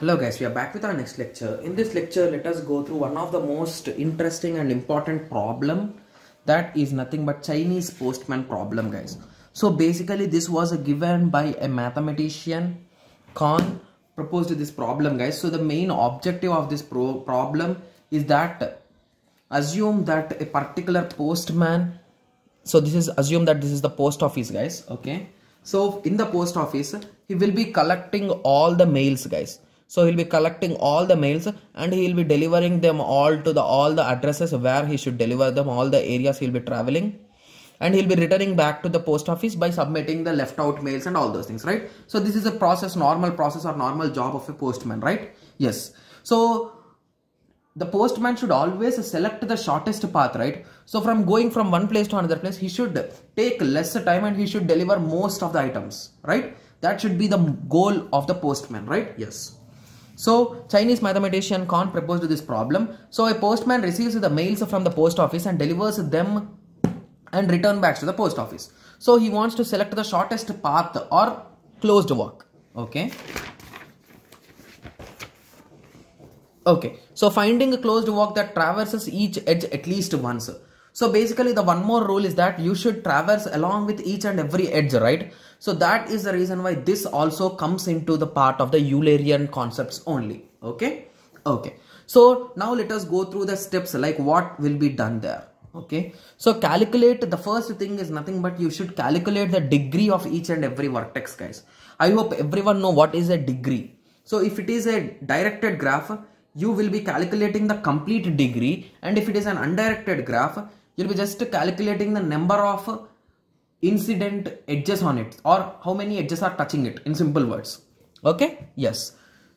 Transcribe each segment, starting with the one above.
Hello guys, we are back with our next lecture. In this lecture, let us go through one of the most interesting and important problem that is nothing but Chinese postman problem guys. So basically this was given by a mathematician Khan proposed this problem guys. So the main objective of this problem is that assume that a particular postman so this is assume that this is the post office guys okay so in the post office he will be collecting all the mails guys so he'll be collecting all the mails and he'll be delivering them all to the all the addresses where he should deliver them all the areas he'll be traveling and he'll be returning back to the post office by submitting the left out mails and all those things right so this is a process normal process or normal job of a postman right yes so the postman should always select the shortest path right so from going from one place to another place he should take less time and he should deliver most of the items right that should be the goal of the postman right yes so Chinese mathematician Khan proposed this problem. So a postman receives the mails from the post office and delivers them and return back to the post office. So he wants to select the shortest path or closed walk. Okay. Okay. So finding a closed walk that traverses each edge at least once. So basically the one more rule is that you should traverse along with each and every edge, right? So that is the reason why this also comes into the part of the Eulerian concepts only. Okay. Okay. So now let us go through the steps like what will be done there. Okay. So calculate the first thing is nothing but you should calculate the degree of each and every vertex guys. I hope everyone know what is a degree. So if it is a directed graph, you will be calculating the complete degree and if it is an undirected graph, you'll be just calculating the number of incident edges on it or how many edges are touching it in simple words okay yes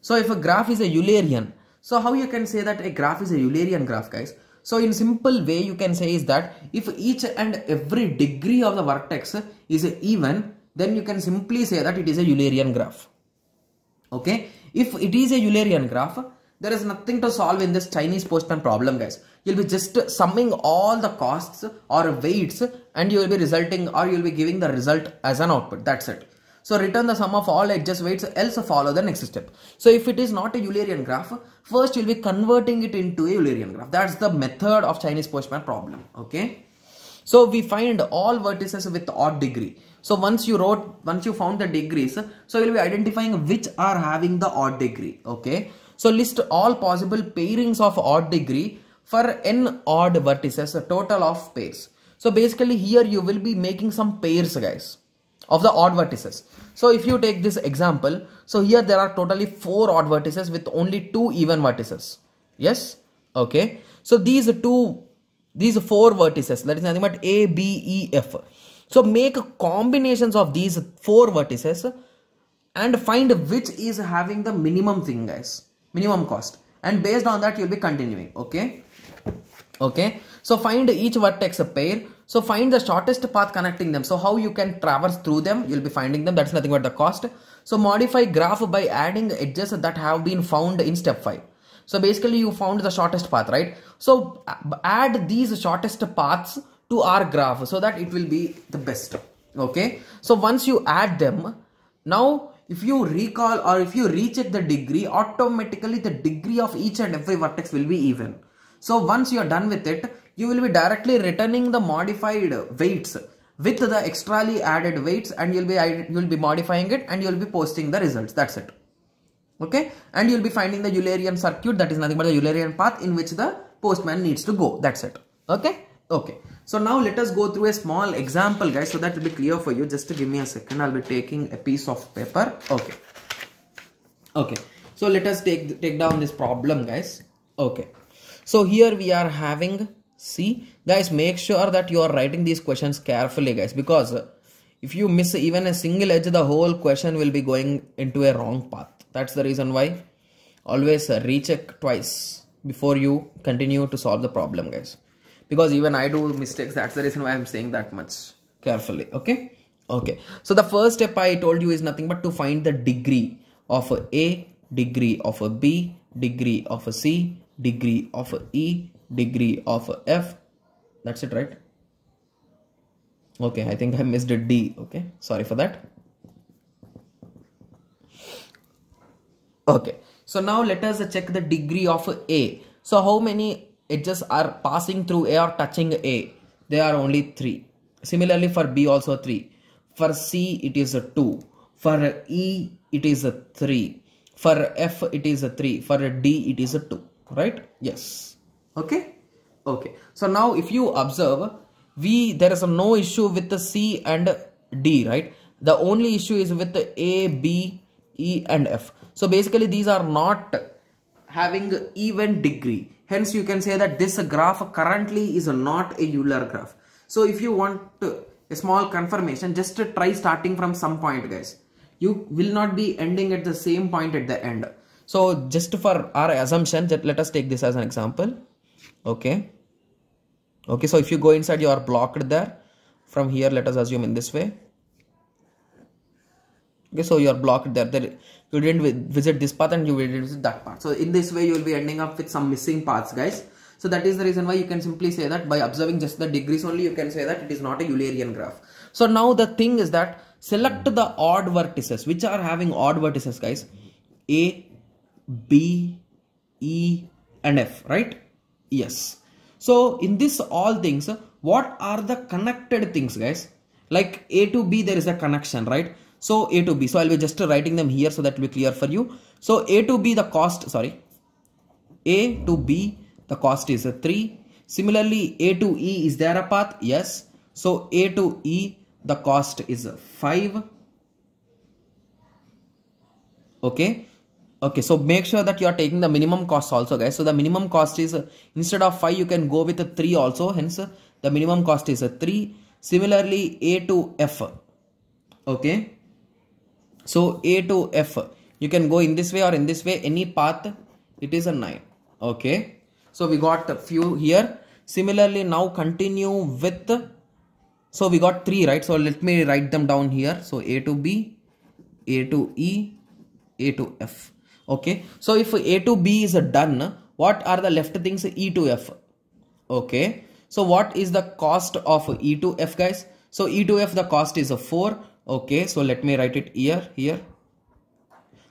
so if a graph is a eulerian so how you can say that a graph is a eulerian graph guys so in simple way you can say is that if each and every degree of the vertex is even then you can simply say that it is a eulerian graph okay if it is a eulerian graph there is nothing to solve in this chinese postman problem guys you'll be just summing all the costs or weights and you'll be resulting or you'll be giving the result as an output. That's it. So return the sum of all edges weights else follow the next step. So if it is not a Eulerian graph, first you'll be converting it into a Eulerian graph. That's the method of Chinese postman problem. Okay. So we find all vertices with odd degree. So once you wrote, once you found the degrees, so you'll be identifying which are having the odd degree. Okay. So list all possible pairings of odd degree for n odd vertices, a total of pairs. So basically here you will be making some pairs guys of the odd vertices. So if you take this example, so here there are totally four odd vertices with only two even vertices. Yes. Okay. So these two, these four vertices, that is nothing but A, B, E, F. So make combinations of these four vertices and find which is having the minimum thing guys, minimum cost. And based on that, you'll be continuing. Okay okay so find each vertex a pair so find the shortest path connecting them so how you can traverse through them you'll be finding them that's nothing but the cost so modify graph by adding edges that have been found in step 5 so basically you found the shortest path right so add these shortest paths to our graph so that it will be the best okay so once you add them now if you recall or if you recheck the degree automatically the degree of each and every vertex will be even so once you're done with it, you will be directly returning the modified weights with the extraly added weights and you'll be you'll be modifying it and you'll be posting the results that's it okay and you'll be finding the eulerian circuit that is nothing but the eulerian path in which the postman needs to go that's it okay okay so now let us go through a small example guys so that will be clear for you just give me a second i'll be taking a piece of paper okay okay so let us take take down this problem guys okay so here we are having C. Guys, make sure that you are writing these questions carefully guys because if you miss even a single edge, the whole question will be going into a wrong path. That's the reason why always recheck twice before you continue to solve the problem guys. Because even I do mistakes, that's the reason why I'm saying that much carefully, okay? Okay, so the first step I told you is nothing but to find the degree of a, a degree of a B, degree of a C, degree of E, degree of F. That's it, right? Okay, I think I missed a D. Okay, sorry for that. Okay, so now let us check the degree of A. So how many edges are passing through A or touching A? There are only 3. Similarly for B also 3. For C it is 2. For E it is 3. For F it is 3. For D it is 2 right yes okay okay so now if you observe we there is no issue with the c and d right the only issue is with the a b e and f so basically these are not having even degree hence you can say that this graph currently is not a euler graph so if you want a small confirmation just try starting from some point guys you will not be ending at the same point at the end so just for our assumption, let us take this as an example. Okay. Okay, so if you go inside, you are blocked there. From here, let us assume in this way. Okay, so you are blocked there. there you didn't visit this path and you didn't visit that path. So in this way, you will be ending up with some missing paths, guys. So that is the reason why you can simply say that by observing just the degrees only, you can say that it is not a Eulerian graph. So now the thing is that select the odd vertices, which are having odd vertices, guys. A, B, E and F, right? Yes. So in this all things, what are the connected things guys? Like A to B there is a connection, right? So A to B. So I'll be just writing them here so that will be clear for you. So A to B the cost, sorry. A to B the cost is a 3. Similarly A to E is there a path? Yes. So A to E the cost is 5. Okay okay so make sure that you are taking the minimum cost also guys so the minimum cost is instead of 5 you can go with 3 also hence the minimum cost is a 3 similarly a to f okay so a to f you can go in this way or in this way any path it is a 9 okay so we got a few here similarly now continue with so we got 3 right so let me write them down here so a to b a to e a to f okay so if a to b is done what are the left things e to f okay so what is the cost of e to f guys so e to f the cost is a 4 okay so let me write it here here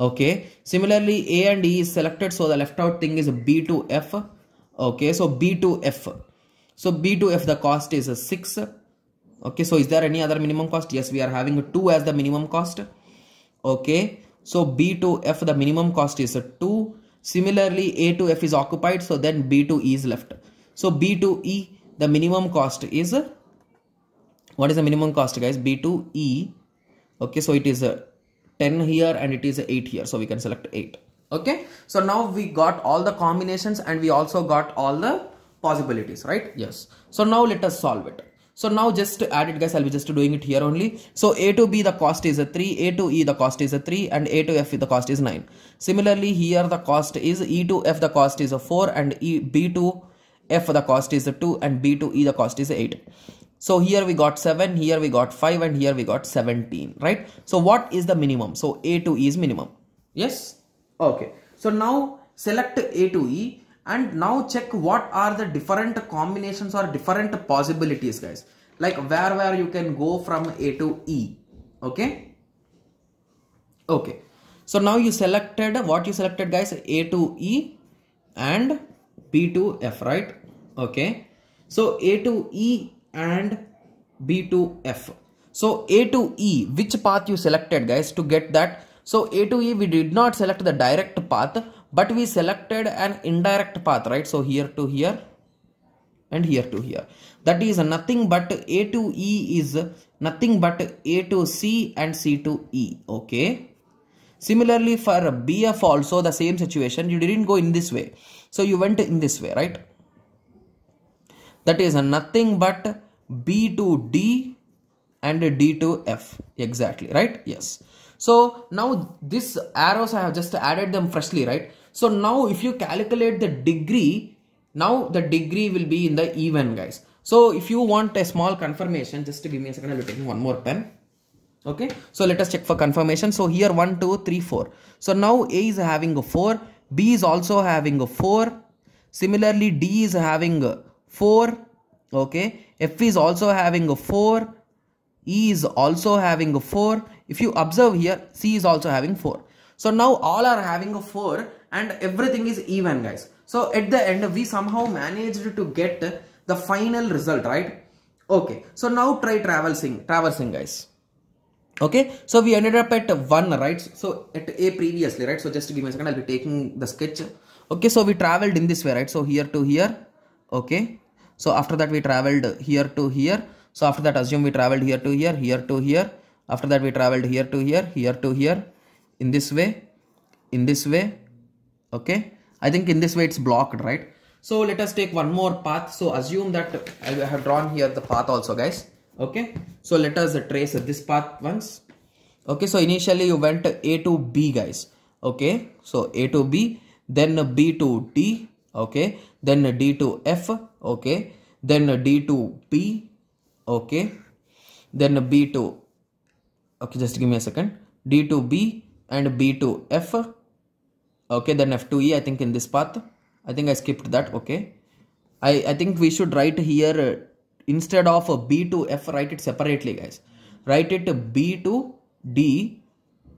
okay similarly a and e is selected so the left out thing is b to f okay so b to f so b to f the cost is a 6 okay so is there any other minimum cost yes we are having 2 as the minimum cost okay so B to F, the minimum cost is 2. Similarly, A to F is occupied. So then B to E is left. So B to E, the minimum cost is, what is the minimum cost guys? B to E. Okay, so it is uh, 10 here and it is 8 here. So we can select 8. Okay, so now we got all the combinations and we also got all the possibilities, right? Yes. So now let us solve it. So now just add it guys, I'll be just doing it here only. So A to B the cost is a 3, A to E the cost is a 3 and A to F the cost is 9. Similarly here the cost is E to F the cost is a 4 and e, B to F the cost is a 2 and B to E the cost is a 8. So here we got 7, here we got 5 and here we got 17, right? So what is the minimum? So A to E is minimum. Yes? Okay. So now select A to E and now check what are the different combinations or different possibilities guys like where where you can go from a to e okay okay so now you selected what you selected guys a to e and b to f right okay so a to e and b to f so a to e which path you selected guys to get that so a to e we did not select the direct path but we selected an indirect path right so here to here and here to here that is nothing but a to e is nothing but a to c and c to e okay similarly for bf also the same situation you didn't go in this way so you went in this way right that is nothing but b to d and d to f exactly right yes so now this arrows i have just added them freshly right so now if you calculate the degree, now the degree will be in the even guys. So if you want a small confirmation, just give me a second, I'll be taking one more pen. Okay, so let us check for confirmation. So here 1, 2, 3, 4. So now A is having a 4, B is also having a 4. Similarly, D is having a 4. Okay, F is also having a 4. E is also having a 4. If you observe here, C is also having 4. So now all are having a 4 and everything is even guys so at the end we somehow managed to get the final result right okay so now try traversing traversing guys okay so we ended up at one right so at a previously right so just give me a second i'll be taking the sketch okay so we traveled in this way right so here to here okay so after that we traveled here to here so after that assume we traveled here to here here to here after that we traveled here to here here to here in this way in this way okay i think in this way it's blocked right so let us take one more path so assume that i have drawn here the path also guys okay so let us trace this path once okay so initially you went a to b guys okay so a to b then b to d okay then d to f okay then d to p okay then b to okay just give me a second d to b and b to f okay then f2e I think in this path I think I skipped that okay I, I think we should write here uh, instead of a uh, B b to f write it separately guys write it b to d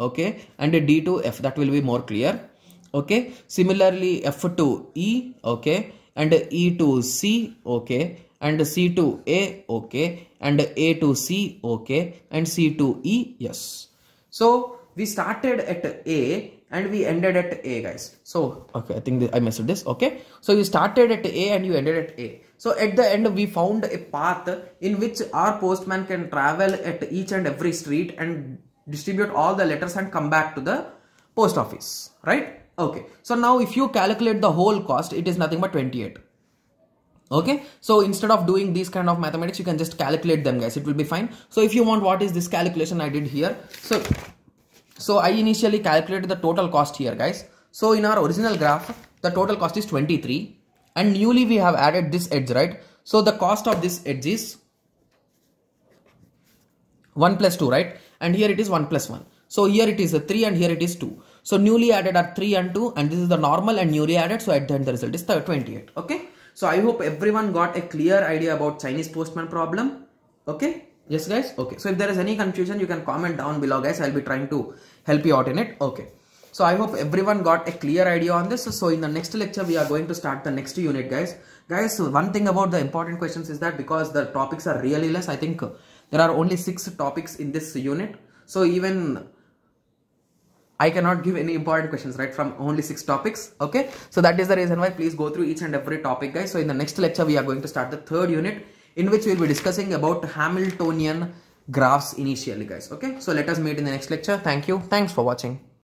okay and d to f that will be more clear okay similarly f to e okay and e to c okay and c to a okay and a to c okay and c to e yes so we started at a and we ended at A guys. So, okay, I think I messed this. Okay. So you started at A and you ended at A. So at the end, we found a path in which our postman can travel at each and every street and distribute all the letters and come back to the post office, right? Okay. So now if you calculate the whole cost, it is nothing but 28 okay so instead of doing these kind of mathematics you can just calculate them guys it will be fine so if you want what is this calculation i did here so so I initially calculated the total cost here guys. So in our original graph, the total cost is 23 and newly we have added this edge, right? So the cost of this edge is 1 plus 2, right? And here it is 1 plus 1. So here it is a 3 and here it is 2. So newly added are 3 and 2 and this is the normal and newly added. So at the end the result is 28, okay? So I hope everyone got a clear idea about Chinese postman problem, okay? yes guys okay so if there is any confusion you can comment down below guys i'll be trying to help you out in it okay so i hope everyone got a clear idea on this so in the next lecture we are going to start the next unit guys guys one thing about the important questions is that because the topics are really less i think there are only six topics in this unit so even I cannot give any important questions right from only six topics okay so that is the reason why please go through each and every topic guys so in the next lecture we are going to start the third unit in which we'll be discussing about Hamiltonian graphs initially guys. Okay. So let us meet in the next lecture. Thank you. Thanks for watching.